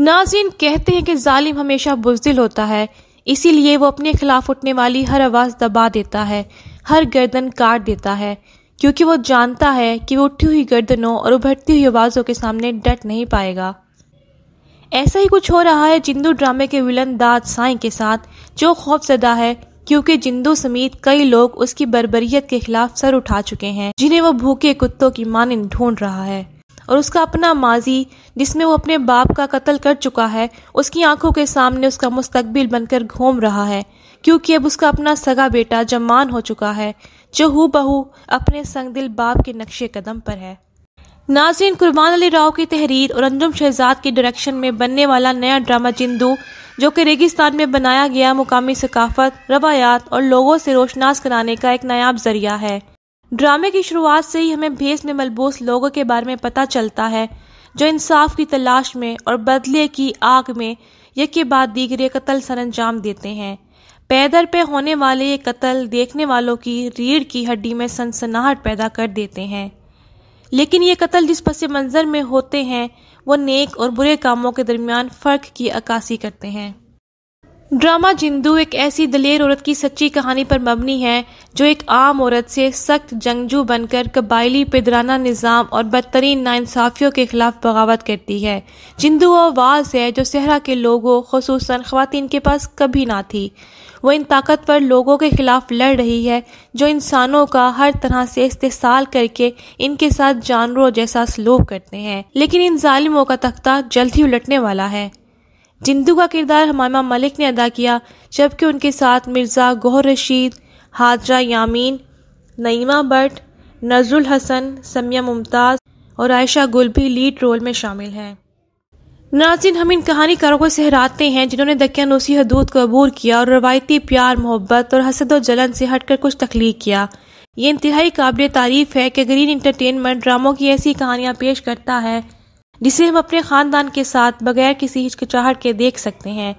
नाजिन कहते हैं कि जालिम हमेशा बुजदिल होता है इसीलिए वो अपने खिलाफ उठने वाली हर आवाज़ दबा देता है हर गर्दन काट देता है क्योंकि वो जानता है कि वो उठी हुई गर्दनों और उभरती हुई आवाज़ों के सामने डट नहीं पाएगा ऐसा ही कुछ हो रहा है जिंदू ड्रामे के विलन दाद साई के साथ जो खौफजदा है क्योंकि जिंदू समेत कई लोग उसकी बरबरीत के खिलाफ सर उठा चुके हैं जिन्हें वो भूखे कुत्तों की मानिन ढूंढ रहा है और उसका अपना माजी जिसमें वो अपने बाप का कत्ल कर चुका है उसकी आंखों के सामने उसका मुस्तकबिल बनकर घूम रहा है क्योंकि अब उसका अपना सगा बेटा जमान हो चुका है जो हु बहू अपने संग दिल बाप के नक्शे कदम पर है नाजरीन कुर्बान अली राव की तहरीर और अंजुम शहजाद के डायरेक्शन में बनने वाला नया ड्रामा जिंदू जो कि रेगिस्तान में बनाया गया मुकामी सकाफत रवायात और लोगों से रोशनास कराने का एक नायाब जरिया है ड्रामे की शुरुआत से ही हमें भेस में मलबूस लोगों के बारे में पता चलता है जो इंसाफ की तलाश में और बदले की आग में यज्ञ के बाद दीगरे कत्ल सर अंजाम देते हैं पैदर पे होने वाले ये कत्ल देखने वालों की रीढ़ की हड्डी में सनसनाहट पैदा कर देते हैं लेकिन ये कत्ल जिस पस मंज़र में होते हैं वो नेक और बुरे कामों के दरमियान फ़र्क की अक्सी करते हैं ड्रामा जिंदू एक ऐसी दलेर औरत की सच्ची कहानी पर मबनी है जो एक आम औरत से सख्त जंगजू बनकर कबायली पेदराना निज़ाम और बदतरीन नाइंसाफ़ियों के खिलाफ बगावत करती है जिंदू वो आवाज़ है जो सहरा के लोगों खसूस ख़वान के पास कभी ना थी वो इन ताकतवर लोगों के खिलाफ लड़ रही है जो इंसानों का हर तरह से इस्तेसाल करके इनके साथ जानवरों जैसा सलूक करते हैं लेकिन इन ालिमों का तख्ता जल्द ही उलटने वाला है जिंदू का किरदार हमामा मलिक ने अदा किया जबकि उनके साथ मिर्ज़ा गोहर रशीद हाजरा यामीन नईमा भट्ट नजरुल हसन समिया मुमताज़ और आयशा गुल भी लीड रोल में शामिल हैं नाजिन हम इन कहानीकारों को सहराते हैं जिन्होंने दक्यानोसी हदूद को अबूर किया और रवायती प्यार मोहब्बत और हसद और जलन से हटकर कुछ तख्लीक किया ये इंतहाई काबिल तारीफ है कि ग्रीन इंटरटेनमेंट ड्रामों की ऐसी कहानियाँ पेश करता है जिसे हम अपने खानदान के साथ बगैर किसी हिचकिचाहट के देख सकते हैं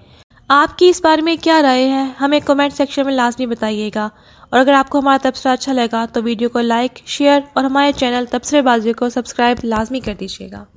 आपकी इस बारे में क्या राय है हमें कमेंट सेक्शन में लाजमी बताइएगा और अगर आपको हमारा तबसरा अच्छा लगा तो वीडियो को लाइक शेयर और हमारे चैनल तबसरे बाजी को सब्सक्राइब लाजमी कर दीजिएगा